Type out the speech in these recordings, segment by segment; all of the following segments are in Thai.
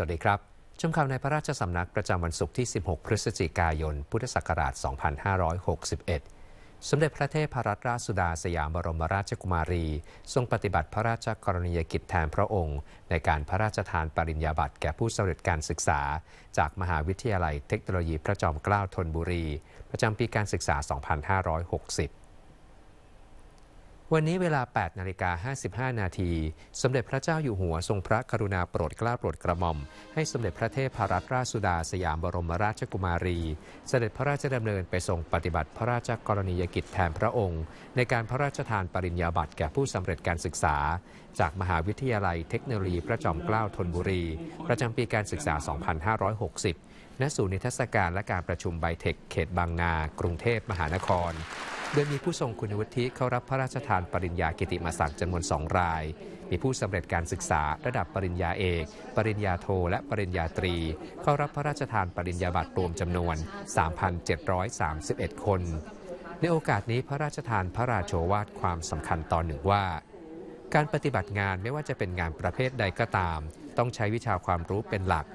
สวัสดีครับ ชมข่าวในพระราชสำนักประจำวันศุกร์ที่ 16 พฤศจิกายน พุทธศักราช 2561 สมเด็จพระเทพรัตนราชสุดาสยามบรมราชกุมารี ทรงปฏิบัติพระราชกรณียกิจแทนพระองค์ ในการพระราชทานปริญญาบัตรแก่ผู้สำเร็จการศึกษา จากมหาวิทยาลัยเทคโนโลยีพระจอมเกล้าธนบุรี ประจำปีการศึกษา 2560วันนี้เวลา 8 นาฬิกา 55 นาที สมเด็จพระเจ้าอยู่หัวทรงพระกรุณาโปรดเกล้าโปรดกระหม่อม ให้สมเด็จพระเทพรัตนราชสุดา สยามบรมราชกุมารีสเสด็จพระราชดำเนินไปทรงปฏิบัติพระราชกรณียกิจแทนพระองค์ ในการพระราชทานปริญญาบัตรแก่ผู้สำเร็จการศึกษา จากมหาวิทยาลัยเทคโนโลยีพระจอมเกล้าธนบุรี ประจำปีการศึกษา 2560ณศูนย์นิทรรศการและการประชุมไบเทค เขตบางนา กรุงเทพมหานครโดยมีผู้ทรงคุณวุฒิเข้ารับพระราชทานปริญญากิติมศักดิ์จำนวนสองราย มีผู้สำเร็จการศึกษา ระดับปริญญาเอก ปริญญาโท และปริญญาตรี เข้ารับพระราชทานปริญญาบัตรรวมจำนวน 3,731 คน ในโอกาสนี้พระราชทานพระราโชวาทความสำคัญตอนหนึ่งว่า การปฏิบัติงานไม่ว่าจะเป็นงานประเภทใดก็ตาม ต้องใช้วิชาความรู้เป็นหลัก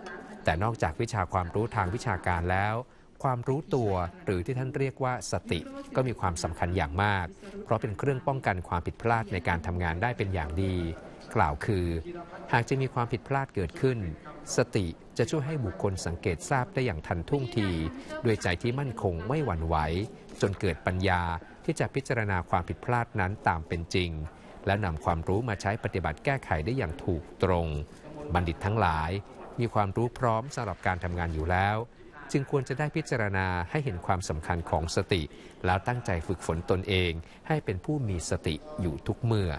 แต่นอกจากวิชาความรู้ทางวิชาการแล้วความรู้ตัวหรือที่ท่านเรียกว่าสติก็มีความสำคัญอย่างมาก เพราะเป็นเครื่องป้องกันความผิดพลาดในการทำงานได้เป็นอย่างดี กล่าวคือ หากจะมีความผิดพลาดเกิดขึ้น สติจะช่วยให้บุคคลสังเกตทราบได้อย่างทันท่วงทีด้วยใจที่มั่นคงไม่หวั่นไหว จนเกิดปัญญาที่จะพิจารณาความผิดพลาดนั้นตามเป็นจริง และนำความรู้มาใช้ปฏิบัติแก้ไขได้อย่างถูกตรง บัณฑิตทั้งหลาย มีความรู้พร้อมสำหรับการทำงานอยู่แล้วจึงควรจะได้พิจารณาให้เห็นความสำคัญของสติ แล้วตั้งใจฝึกฝนตนเองให้เป็นผู้มีสติอยู่ทุกเมื่อ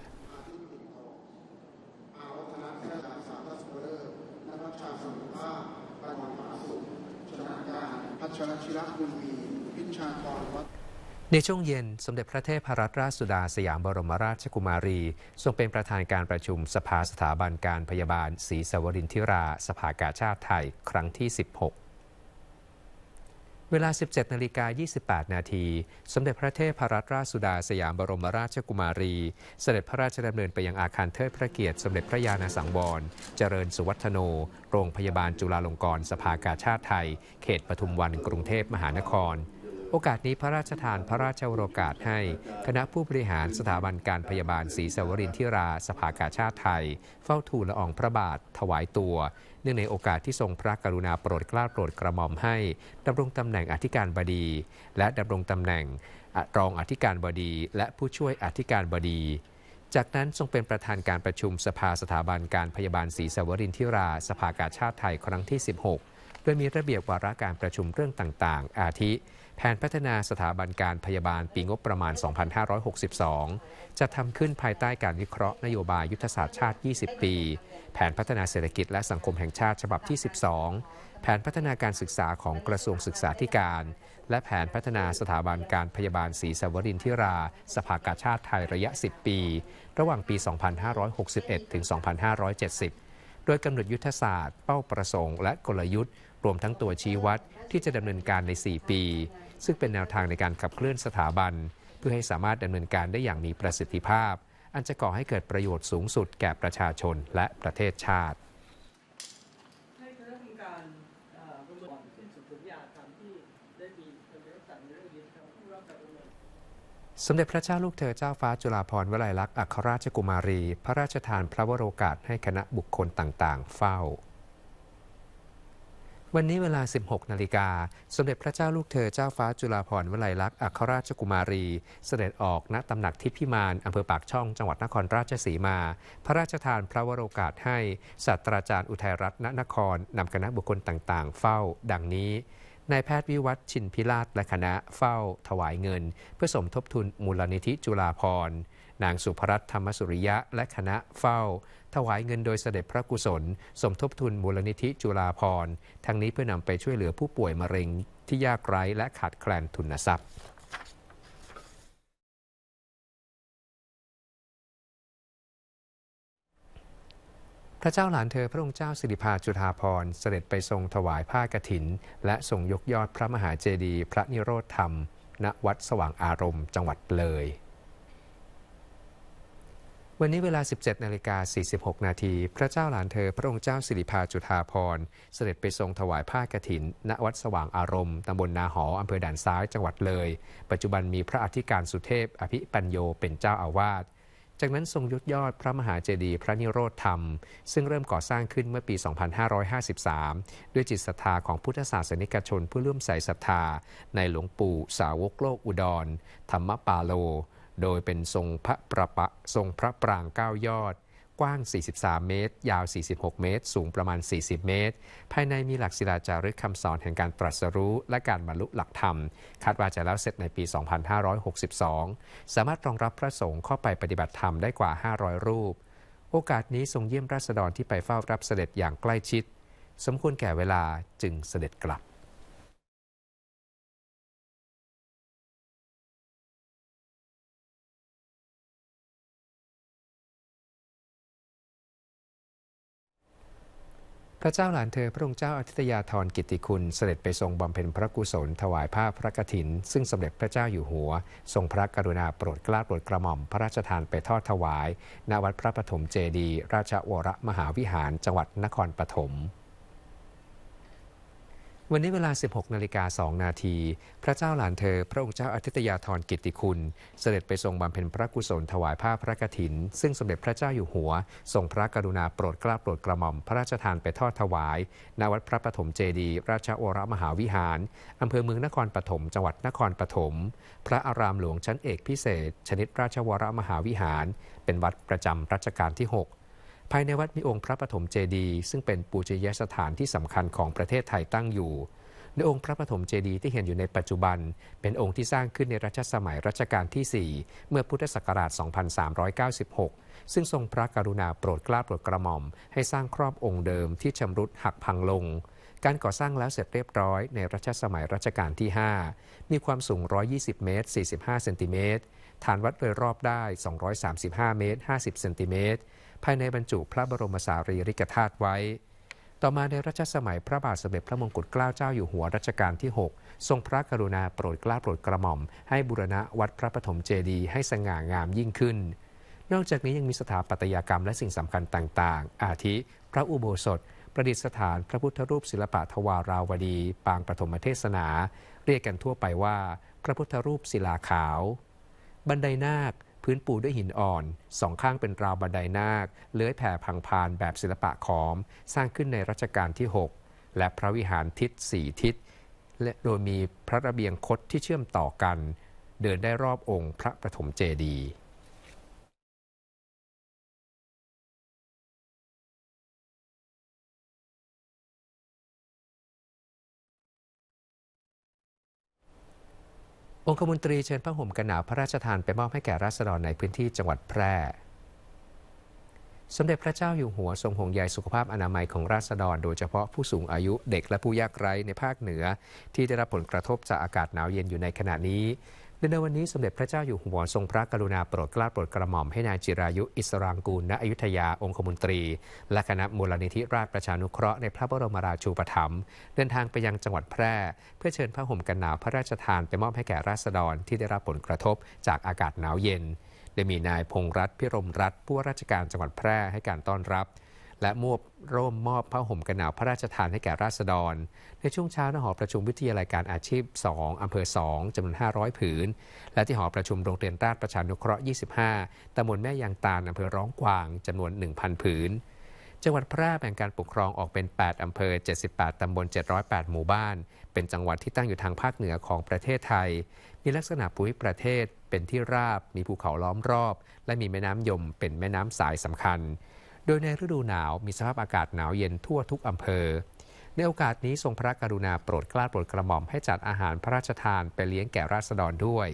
ในช่วงเย็นสมเด็จพระเทพรัตนราชสุดาสยามบรมราชกุมารี ทรงเป็นประธานการประชุมสภาสถาบันการพยาบาลศรีสวรินทิรา สภากาชาติไทยครั้งที่ 16เวลา 17นาฬิกา 28 นาที สมเด็จพระเทพรัตนราชสุดาสยามบรมราชกุมารี เสด็จพระราชดำเนินไปยังอาคารเทิดพระเกียรติ สมเด็จพระยาณสังวร เจริญสุวัฒโน โรงพยาบาลจุฬาลงกรณ์สภากาชาติไทย เขตปทุมวัน กรุงเทพมหานครโอกาสนี้พระราชทานพระราชโโรกาสให้ คณะผู้บริหารสถาบันการพยาบาลศรีสวรินทิรา สภากาชาติไทย เฝ้าทูลละอองพระบาทถวายตัว เนื่องในโอกาสที่ทรงพระกรุณาโปรดเกล้าโปรดกระหม่อมให้ดำรงตำแหน่งอธิการบดี และดำรงตำแหน่งรองอธิการบดี และผู้ช่วยอธิการบดี จากนั้นทรงเป็นประธานการประชุมสภาสถาบันการพยาบาลศรีสวรินทิราสภากาชาติไทยครั้งที่ 16 โดยมีระเบียบวาระการประชุมเรื่องต่าง ๆ อาทิแผนพัฒนาสถาบันการพยาบาลปีงบประมาณ 2562 จะทำขึ้นภายใต้การวิเคราะห์นโยบายยุทธศาสตร์ชาติ 20 ปี แผนพัฒนาเศรษฐกิจและสังคมแห่งชาติฉบับที่ 12 แผนพัฒนาการศึกษาของกระทรวงศึกษาธิการ และแผนพัฒนาสถาบันการพยาบาลศรีสวรินทิรา สภากาชาติไทยระยะ 10 ปี ระหว่างปี 2561ถึง2570 โดยกำหนดยุทธศาสตร์เป้าประสงค์และกลยุทธ์ รวมทั้งตัวชี้วัดที่จะดำเนินการใน 4 ปีซึ่งเป็นแนวทางในการขับเคลื่อนสถาบัน เพื่อให้สามารถดำเนินการได้อย่างมีประสิทธิภาพ อันจะก่อให้เกิดประโยชน์สูงสุดแก่ประชาชนและประเทศชาติสมเด็จพระเจ้าลูกเธอเจ้าฟ้าจุฬาภรณ์วลัยลักษณ์อัครราชกุมารี พระราชทานพระวโรกาสให้คณะบุคคลต่างๆ เฝ้าวันนี้เวลา 16นาฬิกา สมเด็จพระเจ้าลูกเธอเจ้าฟ้าจุฬาภรณ์วลัยลักษณ์อัครราชกุมารี เสด็จออกณตำหนักทิพพิมานอำเภอปากช่องจังหวัดนครราชสีมา พระราชทานพระวโรกาสให้ศาสตราจารย์อุทัยรัตน์นคร นำคณะบุคคลต่างๆ เฝ้าดังนี้นายแพทย์วิวัฒชินพิราชและคณะเฝ้าถวายเงิน เพื่อสมทบทุนมูลนิธิจุฬาภรณ์นางสุภรัตน์ธรรมสุริยะและคณะเฝ้า ถวายเงินโดยเสด็จพระกุศล สมทบทุนมูลนิธิจุฬาภรณ์ ทั้งนี้เพื่อนำไปช่วยเหลือผู้ป่วยมะเร็งที่ยากไร้ และขาดแคลนทุนทรัพย์พระเจ้าหลานเธอพระองค์เจ้าสิริพาจุฑาภรณ์เสด็จไปทรงถวายผ้ากฐิน และทรงยกยอดพระมหาเจดีย์พระนิโรธธรรมณวัดสว่างอารมณ์ จังหวัดเลยวันนี้เวลา 17 นาฬิกา 46 นาที พระเจ้าหลานเธอพระองค์เจ้าสิริพาจุฑาพร เสด็จไปทรงถวายผ้ากฐิน ณวัดสว่างอารมณ์ ตำบลนาหอ อำเภอด่านซ้ายจังหวัดเลย ปัจจุบันมีพระอธิการสุเทพ อภิปัญโยเป็นเจ้าอาวาส จากนั้นทรงยดยอดพระมหาเจดีย์พระนิโรธธรรม ซึ่งเริ่มก่อสร้างขึ้นเมื่อปี 2553 ด้วยจิตศรัทธาของพุทธศาสนิกชนผู้เลื่อมใสศรัทธาในหลวงปู่สาวกโลกอุดร ธรรมปาโลโดยเป็นทรงพระประปะ ทรงพระปราง 9 ยอด กว้าง 43 เมตร ยาว 46 เมตร สูงประมาณ 40 เมตร ภายในมีหลักศิลาจารึกคำสอนแห่งการตรัสรู้และการบรรลุหลักธรรม คาดว่าจะแล้วเสร็จในปี 2562 สามารถรองรับพระสงฆ์เข้าไปปฏิบัติธรรมได้กว่า 500 รูป โอกาสนี้ทรงเยี่ยมราษฎรที่ไปเฝ้ารับเสด็จอย่างใกล้ชิด สมควรแก่เวลาจึงเสด็จกลับพระเจ้าหลานเธอ พระองค์เจ้าอธิตยาธรกิติคุณ เสด็จไปทรงบำเพ็ญพระกุศลถวายผ้าพระกฐิน ซึ่งสมเด็จพระเจ้าอยู่หัว ทรงพระกรุณาโปรดเกล้าโปรดกระหม่อมพระราชทานไปทอดถวายณวัดพระปฐมเจดี ราชวรมหาวิหารจังหวัดนครปฐมวันนี้เวลา 16นาฬิกา2นาที พระเจ้าหลานเธอพระองค์เจ้าอาทิตยาธรกิติคุณ เสด็จไปทรงบำเพ็ญพระกุศลถวายผ้าพระกฐิน ซึ่งสมเด็จพระเจ้าอยู่หัวทรงพระกรุณาโปรดกล้าโปรดกระหม่อม พระราชทานไปทอดถวายณวัดพระปฐมเจดี ราชโอรมหาวิหาร อำเภอเมืองนครปฐมจังหวัดนครปฐมพระอารามหลวงชั้นเอกพิเศษ ชนิดราชวรมหาวิหาร เป็นวัดประจำรัชกาลที่ 6ภายในวัดมีองค์พระปฐมเจดีย์ซึ่งเป็นปูชนียสถานที่สำคัญของประเทศไทยตั้งอยู่ ในองค์พระปฐมเจดีย์ที่เห็นอยู่ในปัจจุบันเป็นองค์ที่สร้างขึ้นในรัชสมัยรัชกาลที่ 4 เมื่อพุทธศักราช 2396 ซึ่งทรงพระกรุณาโปรดเกล้าโปรดกระหม่อมให้สร้างครอบองค์เดิมที่ชำรุดหักพังลงการ ก่อสร้างแล้วเสร็จเรียบร้อย ในรัชสมัยรัชกาลที่ 5 มีความสูง 120 เมตร 45 เซนติเมตร ฐานวัดโดยรอบได้ 235 เมตร 50 เซนติเมตร ภายในบรรจุพระบรมสารีริกธาตุไว้ ต่อมาในรัชสมัยพระบาทสมเด็จพระมงกุฎเกล้าเจ้าอยู่หัวรัชกาลที่ 6 ทรงพระกรุณาโปรดเกล้าโปรดกระหม่อม ให้บุรณะวัดพระปฐมเจดีย์ให้สง่างามยิ่งขึ้น นอกจากนี้ยังมีสถาปัตยกรรมและสิ่งสำคัญต่างๆ อาทิพระอุโบสถประดิษฐานพระพุทธรูปศิลปะทวาราวดีปางปฐมเทศนา เรียกกันทั่วไปว่าพระพุทธรูปศิลาขาว บันไดนาคพื้นปูด้วยหินอ่อน สองข้างเป็นราวบันไดนาคเลื้อยแผ่พังพานแบบศิลปะขอม สร้างขึ้นในรัชกาลที่ 6 และพระวิหารทิศสี่ทิศ และโดยมีพระระเบียงคดที่เชื่อมต่อกัน เดินได้รอบองค์พระปฐมเจดีย์องคมนตรีเชิญพระห่มกันหนาวพระราชทานไปมอบให้แก่ราษฎรในพื้นที่จังหวัดแพร่ สมเด็จพระเจ้าอยู่หัวทรงห่วงใยสุขภาพอนามัยของราษฎร โดยเฉพาะผู้สูงอายุเด็กและผู้ยากไร้ในภาคเหนือ ที่ได้รับผลกระทบจากอากาศหนาวเย็นอยู่ในขณะนี้ดในวันนี้สมเด็จพระเจ้าอยู่หัวทรงพระกรุณาโปรดเกล้าโปรดกระหม่อมให้นายจิรายุ อิสรางกูล ณอยุธยา องคมนตรี และคณะมูลนิธิราชประชานุเคราะห์ในพระบรมราชูปถัมภ์เดินทางไปยังจังหวัดแพร่ เพื่อเชิญพระห่มกันหนาวพระราชทานไปมอบให้แก่ราษฎรที่ได้รับผลกระทบจากอากาศหนาวเย็นโดยมีนายพงรัตน์พิรมรัตน์ผู้ว่าราชการจังหวัดแพร่ให้การต้อนรับและมวบร่มมอบผ้าห่มกันหนาวพระราชทานให้แก่ราษฎร ในช่วงเช้านหอประชุมวิทยาลัยการอาชีพ 2อำเภอ 2 จำนวน 500 ผืน และที่หอประชุมโรงเรียนราชประชานุเคราะห์25ตำบลแม่ยางตาล อำเภอร้องกวาง จำนวน 1,000 ผืน จังหวัดพระแบ่งการปกครองออกเป็น 8 อำเภอ 78ตำบล 708 หมู่บ้าน เป็นจังหวัดที่ตั้งอยู่ทางภาคเหนือของประเทศไทย มีลักษณะภูมิประเทศเป็นที่ราบ มีภูเขาล้อมรอบ และมีแม่น้ำยมเป็นแม่น้ำสายสำคัญโดยในฤดูหนาวมีสภาพอากาศหนาวเย็นทั่วทุกอำเภอ ในโอกาสนี้ทรงพระกรุณาโปรดกล้าโปรดกระหม่อม ให้จัดอาหารพระราชทานไปเลี้ยงแก่ราษฎรด้วย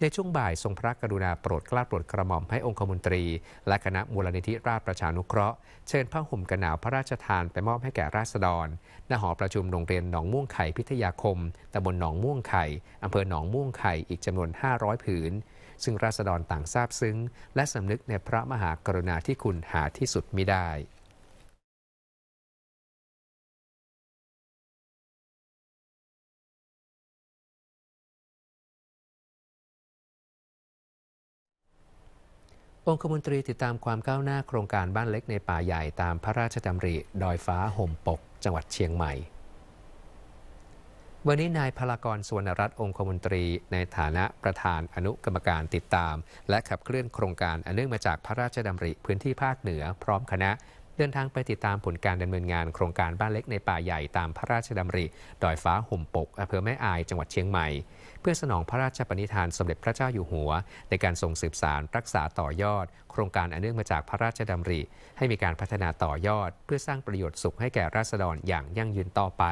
ในช่วงบ่ายทรงพระกรุณาโปรดกล้าโปรดกระหม่อมให้องคมนตรี และคณะมูลนิธิราชประชานุเคราะห์เชิญผ้าห่มกันหนาวพระราชทานไปมอบให้แก่ราษฎรณหอประชุมโรงเรียนหนองม่วงไข่พิทยาคมตำบลหนองม่วงไข่อำเภอหนองม่วงไข่อีกจำนวน500ผืนซึ่งราษฎรต่างซาบซึ้งและสำนึกในพระมหากรุณาธิคุณหาที่สุดมิได้ องคมนตรีติดตามความก้าวหน้าโครงการบ้านเล็กในป่าใหญ่ตามพระราชดำริ ดอยฟ้าห่มปก จังหวัดเชียงใหม่วันนี้นายพลากร สวนรัตน์ องคมนตรีในฐานะประธานอนุกรรมการติดตาม และขับเคลื่อนโครงการอันเนื่องมาจากพระราชดำริพื้นที่ภาคเหนือ พร้อมคณะ เดินทางไปติดตามผลการดำเนินงานโครงการบ้านเล็กในป่าใหญ่ตามพระราชดำริดอยฟ้าห่มปกอำเภอแม่อายจังหวัดเชียงใหม่ เพื่อสนองพระราชปณิธานสมเด็จพระเจ้าอยู่หัว ในการส่งสืบสารรักษาต่อยอด โครงการอันเนื่องมาจากพระราชดำริ ให้มีการพัฒนาต่อยอด เพื่อสร้างประโยชน์สุขให้แก่ราษฎรอย่างยั่งยืนต่อไป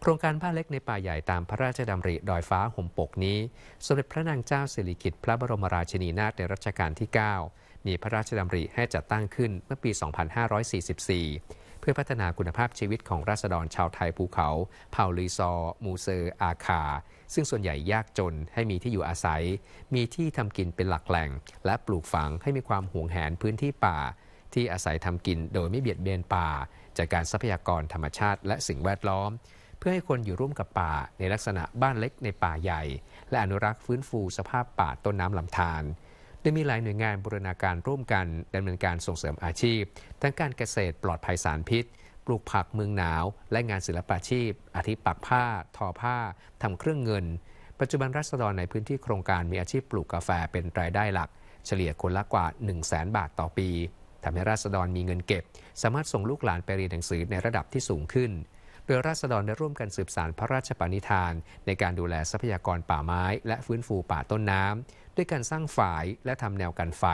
โครงการบ้านเล็กในป่าใหญ่ตามพระราชดำริดอยฟ้าห่มปกนี้ สมเด็จพระนางเจ้าสิริกิติ์พระบรมราชินีนาถในรัชกาลที่ 9 มีพระราชดำริให้จัดตั้งขึ้นเมื่อปี 2544 เพื่อพัฒนาคุณภาพชีวิตของราษฎรชาวไทยภูเขา เผ่าลีซอ มูเซอร์อาคา ซึ่งส่วนใหญ่ยากจนให้มีที่อยู่อาศัย มีที่ทำกินเป็นหลักแหล่งและปลูกฝังให้มีความหวงแหนพื้นที่ป่า ที่อาศัยทำกินโดยไม่เบียดเบียนป่า จากการทรัพยากรธรรมชาติและสิ่งแวดล้อมเพื่อให้คนอยู่ร่วมกับป่าในลักษณะบ้านเล็กในป่าใหญ่ และอนุรักษ์ฟื้นฟูสภาพป่าต้นน้ำลำธารโดยมีหลายหน่วยงานบูรณาการร่วมกันดำเนินการส่งเสริมอาชีพ ทั้งการเกษตรปลอดภัยสารพิษ ปลูกผักเมืองหนาว และงานศิลปาชีพอาทิปักผ้า ทอผ้าทำเครื่องเงิน ปัจจุบันรัษฎรในพื้นที่โครงการมีอาชีพปลูกกาแฟเป็นรายได้หลัก เฉลี่ยคนละกว่า 1 0 0 0 0แสนบาทต่อปีทำให้ราษฎรมีเงินเก็บ สามารถส่งลูกหลานไปเรียนหนังสือในระดับที่สูงขึ้นโดยราษฎรได้ร่วมกันสืบสารพระราชปณิธาน ในการดูแลทรัพยากรป่าไม้ และฟื้นฟูป่าต้นน้ำ ด้วยการสร้างฝายและทำแนวกันไฟ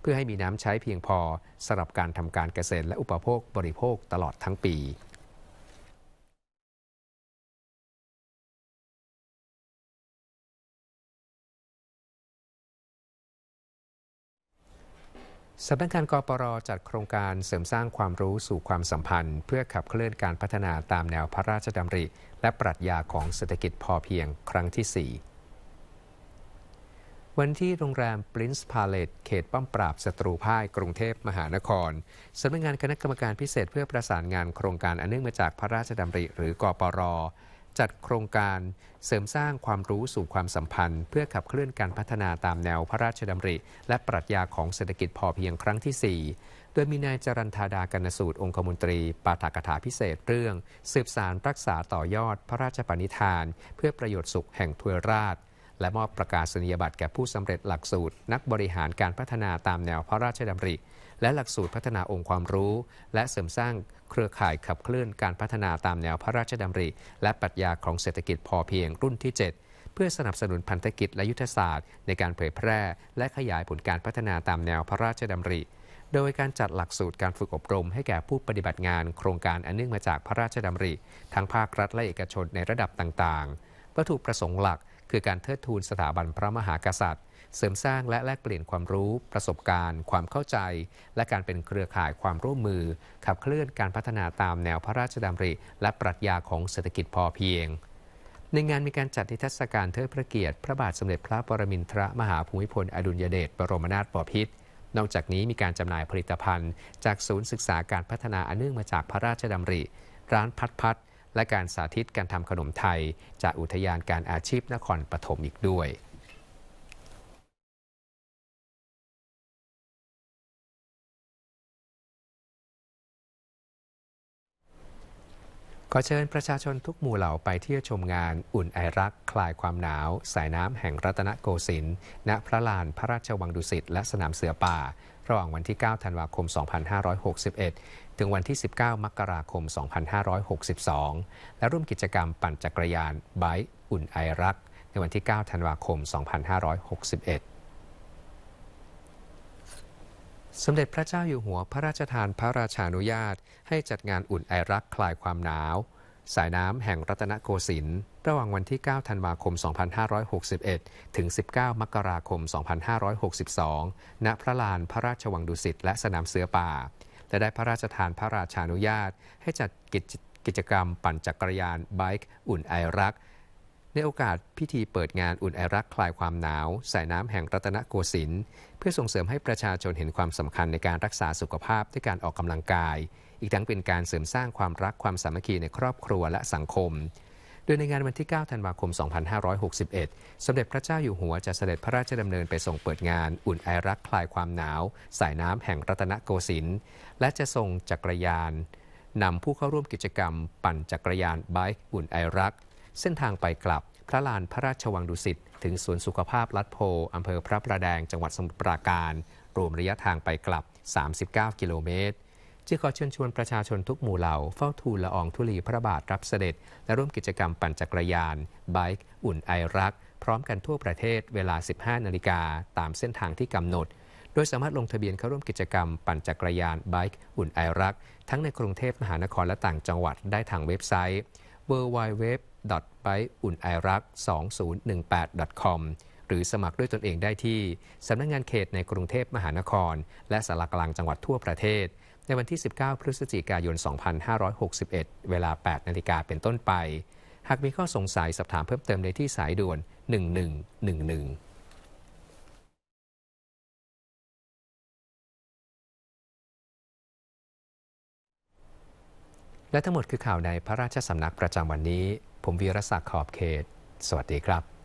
เพื่อให้มีน้ำใช้เพียงพอสำหรับการทำการเกษตรและอุปโภคบริโภคตลอดทั้งปีสำนักงานกปรจัดโครงการเสริมสร้างความรู้สู่ความสัมพันธ์ เพื่อขับเคลื่อนการพัฒนาตามแนวพระราชดำริ และปรัชญาของเศรษฐกิจพอเพียงครั้งที่ 4 วันที่โรงแรม p r i n c ์พาเลตเขตป้อมปราบศัตรูพ่ายกรุงเทพมหานครสำนักงานคณะกรรมการพิเศษเพื่อประสานงานโครงการอันเนื่องมาจากพระราชดำริหรือกปรจัดโครงการเสริมสร้างความรู้สู่ความสัมพันธ์ เพื่อขับเคลื่อนการพัฒนาตามแนวพระราชดำริ และปรัชญาของเศรษฐกิจพอเพียงครั้งที่4โดยมีนายจรันธาดากนสูตรองคมนตรีปาฐกถาพิเศษเรื่อง สืบสารรักษาต่อยอดพระราชปณิธาน เพื่อประโยชน์สุขแห่งทวยราช และมอบประกาศนียบัตรแก่ผู้สำเร็จหลักสูตร นักบริหารการพัฒนาตามแนวพระราชดำริและหลักสูตรพัฒนาองค์ความรู้ และเสริมสร้างเครือข่ายขับเคลื่อน การพัฒนาตามแนวพระราชดำริและปรัชญาของเศรษฐกิจพอเพียงรุ่นที่7พื่อสนับสนุนพันธกิจและยุทธศาสตร์ในการเผยแพร่และขยายผลการพัฒนาตามแนวพระราชดำริโดยการจัดหลักสูตรการฝึกอบรมให้แก่ผู้ปฏิบัติงานโครงการอันเนื่องมาจากพระราชดำริ ทั้งภาครัฐและเอกชนในระดับต่างๆวัตถุประสงค์หลักคือการเทิดทูนสถาบันพระมหากษัตริย์เสริมสร้างและแลกเปลี่ยนความรู้ ประสบการณ์ ความเข้าใจ และการเป็นเครือข่ายความร่วมมือ ขับเคลื่อนการพัฒนาตามแนวพระราชดำริ และปรัชญาของเศรษฐกิจพอเพียง ในงานมีการจัดนิทรรศการเทิดพระเกียรติ พระบาทสมเด็จพระปรมินทรมหาภูมิพล อดุลยเดชบรมนาถบพิตรนอกจากนี้มีการจำหน่ายผลิตภัณฑ์ จากศูนย์ศึกษาการพัฒนาอันเนื่องมาจากพระราชดำริ ร้านพัดพัด และการสาธิตการทำขนมไทยจากอุทยานการอาชีพนครปฐมอีกด้วยขอเชิญประชาชนทุกหมู่เหล่าไปเที่ยวชมงาน อุ่นไอรักคลายความหนาว สายน้ำแห่งรัตนโกสินทร์ณพระลานพระราชวังดุสิตและสนามเสือป่า ระหว่างวันที่ 9 ธันวาคม 2561 ถึงวันที่ 19 มกราคม 2562 และร่วมกิจกรรมปั่นจักรยาน ไบค์อุ่นไอรัก ในวันที่ 9 ธันวาคม 2561สมเด็จพระเจ้าอยู่หัวพระราชทานพระราชานุญาต ให้จัดงานอุ่นไอรักคลายความหนาว สายน้ำแห่งรัตนโกสินทร์ระหว่างวันที่ 9 ธันวาคม 2561 ถึง 19 มกราคม 2562 ณ พระลานพระราชวังดุสิตและสนามเสือป่าและได้พระราชทานพระราชานุญาตให้จัดกิจกรรมปั่นจักรยาน ไบค์อุ่นไอรักในโอกาสพิธีเปิดงานอุ่นไอรักคลายความหนาว สายน้ำแห่งรัตนโกสินทร์เพื่อส่งเสริมให้ประชาชนเห็นความสำคัญในการรักษาสุขภาพ ด้วยการออกกำลังกาย อีกทั้งเป็นการเสริมสร้างความรักความสามัคคีในครอบครัวและสังคม โดยในงานวันที่ 9 ธันวาคม 2561 สมเด็จพระเจ้าอยู่หัวจะเสด็จพระราชดำเนินไปส่งเปิดงานอุ่นไอรักคลายความหนาว สายน้ำแห่งรัตนโกสินทร์และจะส่งจักรยานนำผู้เข้าร่วมกิจกรรม ปั่นจักรยานไบค์อุ่นไอรักเส้นทางไปกลับ พระลานพระราชวังดุสิตถึงสวนสุขภาพลัดโพอำเภอพระประแดงจังหวัดสมุทรปราการ รวมระยะทางไปกลับ 39 กิโลเมตร จึงขอเชิญชวนประชาชนทุกหมู่เหล่าเฝ้าทูลละอองธุลีพระบาทรับเสด็จ และร่วมกิจกรรมปั่นจักรยานบิ๊กอุ่นไอรัก พร้อมกันทั่วประเทศ เวลา 15นาฬิกาตามเส้นทางที่กำหนด โดยสามารถลงทะเบียนเข้าร่วมกิจกรรมปั่นจักรยานบิ๊กอุ่นไอรัก ทั้งในกรุงเทพมหานครและต่างจังหวัดได้ทางเว็บไซต์ w w w b y t e u n i r a k 2 0 1 8 com หรือสมัครด้วยตนเองได้ที่ สำนักงงานเขตในกรุงเทพมหานคร และสารกลางจังหวัดทั่วประเทศ ในวันที่ 19 พฤศจิกายน 2561 เวลา 8 นาฬิกาเป็นต้นไป หากมีข้อสงสัยสอบถามเพิ่มเติมได้ที่สายด่วน 1111 และทั้งหมดคือข่าวในพระราชสำนักประจำวันนี้ผมวีรศักดิ์ขอบเขต สวัสดีครับ